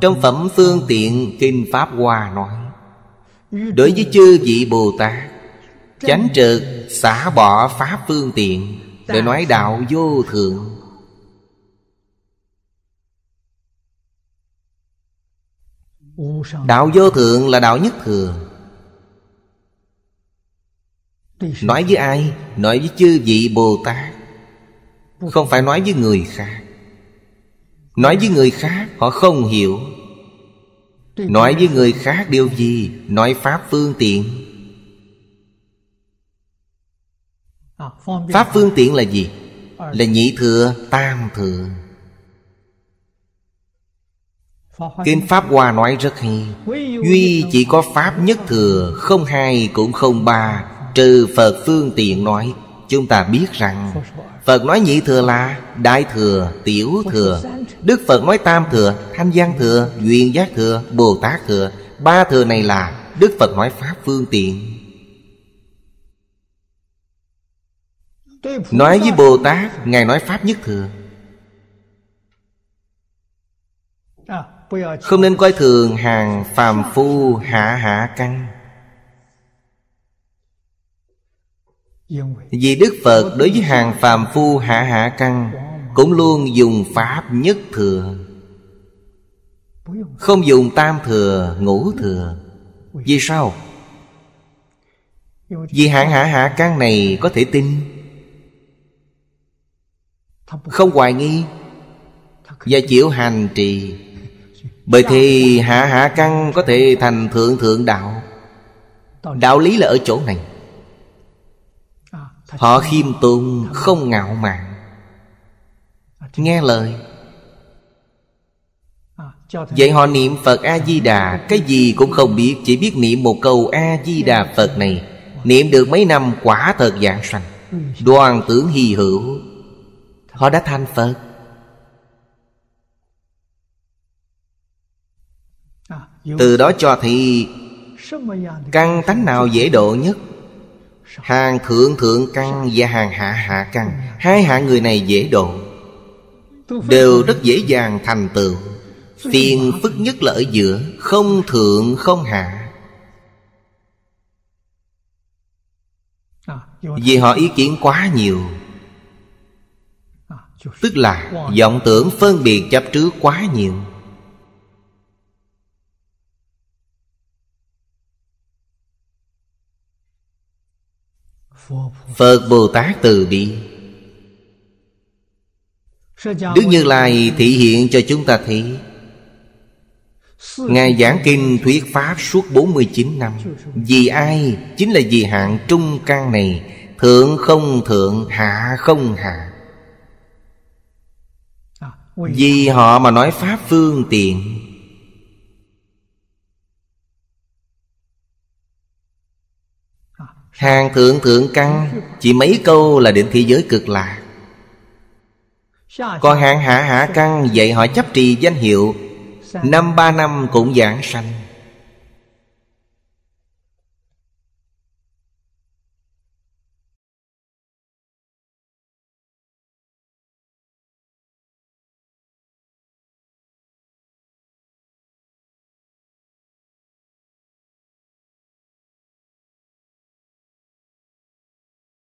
Trong phẩm phương tiện Kinh Pháp Hoa nói Đối với chư vị Bồ Tát Chánh trực xả bỏ Pháp phương tiện Để nói đạo vô thượng Đạo vô thượng là đạo nhất thường Nói với ai? Nói với chư vị Bồ Tát Không phải nói với người khác nói với người khác họ không hiểu nói với người khác điều gì nói pháp phương tiện pháp phương tiện là gì là nhị thừa tam thừa Kinh Pháp Hoa nói rất hay Duy chỉ có Pháp nhất thừa Không hai cũng không ba Trừ Phật phương tiện nói Chúng ta biết rằng Phật nói nhị thừa là Đại thừa, tiểu thừa Đức Phật nói tam thừa, thanh gian thừa Duyên giác thừa, Bồ Tát thừa Ba thừa này là Đức Phật nói pháp phương tiện Nói với Bồ Tát Ngài nói pháp nhất thừa Không nên coi thường hàng phàm phu hạ hạ căn Vì Đức Phật đối với hàng phàm phu hạ hạ căn Cũng luôn dùng Pháp nhất thừa Không dùng tam thừa, ngũ thừa Vì sao? Vì hạng hạ hạ căn này có thể tin Không hoài nghi Và chịu hành trì Bởi thì hạ hạ căn có thể thành thượng thượng đạo Đạo lý là ở chỗ này Họ khiêm tốn không ngạo mạn Nghe lời Vậy họ niệm Phật A-di-đà Cái gì cũng không biết Chỉ biết niệm một câu A-di-đà Phật này Niệm được mấy năm quả thật dạng sanh Đoàn tưởng hy hữu Họ đã thành Phật Từ đó cho thì Căn tánh nào dễ độ nhất Hàng thượng thượng căn và hàng hạ hạ căn Hai hạ người này dễ độ Đều rất dễ dàng thành tựu Phiền phức nhất là ở giữa Không thượng không hạ Vì họ ý kiến quá nhiều Tức là vọng tưởng phân biệt chấp trước quá nhiều Phật Bồ Tát từ bi Đức Như Lai thị hiện cho chúng ta thấy Ngài giảng kinh thuyết Pháp suốt 49 năm Vì ai? Chính là vì hạng trung can này Thượng không thượng, hạ không hạ Vì họ mà nói Pháp phương tiện Hàng thượng thượng căn Chỉ mấy câu là đến thế giới cực lạ Còn hạng hạ hạ căn Dạy họ chấp trì danh hiệu Năm ba năm cũng giảng sanh